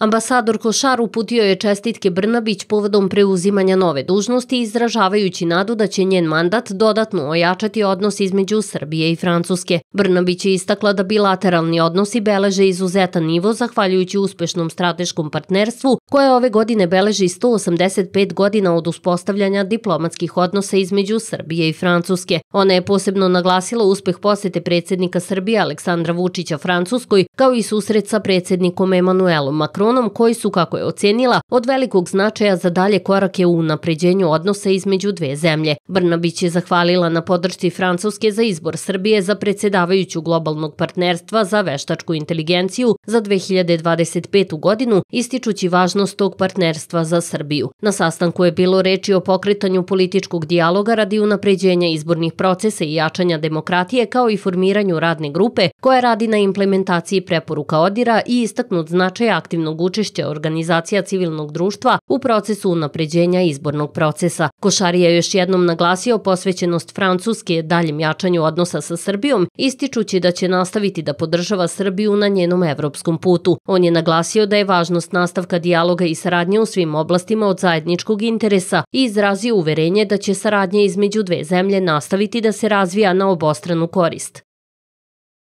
Ambasador Košar uputio je čestitke Brnabić povodom preuzimanja nove dužnosti, izražavajući nadu da će njen mandat dodatno ojačati odnos između Srbije i Francuske. Brnabić je istakla da bilateralni odnosi beleže izuzetan nivo zahvaljujući uspešnom strateškom partnerstvu, koje ove godine beleži 185 godina od uspostavljanja diplomatskih odnosa između Srbije i Francuske. Ona je posebno naglasila uspeh posete predsednika Srbije Aleksandra Vučića Francuskoj, kao i susret sa predsednikom Emanuelom Macron regionom koji su, kako je ocenila, od velikog značaja za dalje korake u napređenju odnosa između dve zemlje. Brnabić je zahvalila na podršci Francuske za izbor Srbije za predsedavajuću globalnog partnerstva za veštačku inteligenciju za 2025. godinu, ističući važnost tog partnerstva za Srbiju. Na sastanku je bilo reči o pokretanju političkog dijaloga radi unapređenja izbornih procesa i jačanja demokratije kao i formiranju radne grupe koja radi na implementaciji preporuka Odira i istaknut značaj aktivnog aktivnog učešća organizacija civilnog društva u procesu unapređenja izbornog procesa. Košarija je još jednom naglasio posvećenost Francuske daljem jačanju odnosa sa Srbijom, ističući da će nastaviti da podržava Srbiju na njenom evropskom putu. On je naglasio da je važnost nastavka dijaloga i saradnje u svim oblastima od zajedničkog interesa i izrazio uverenje da će saradnje između dve zemlje nastaviti da se razvija na obostranu korist.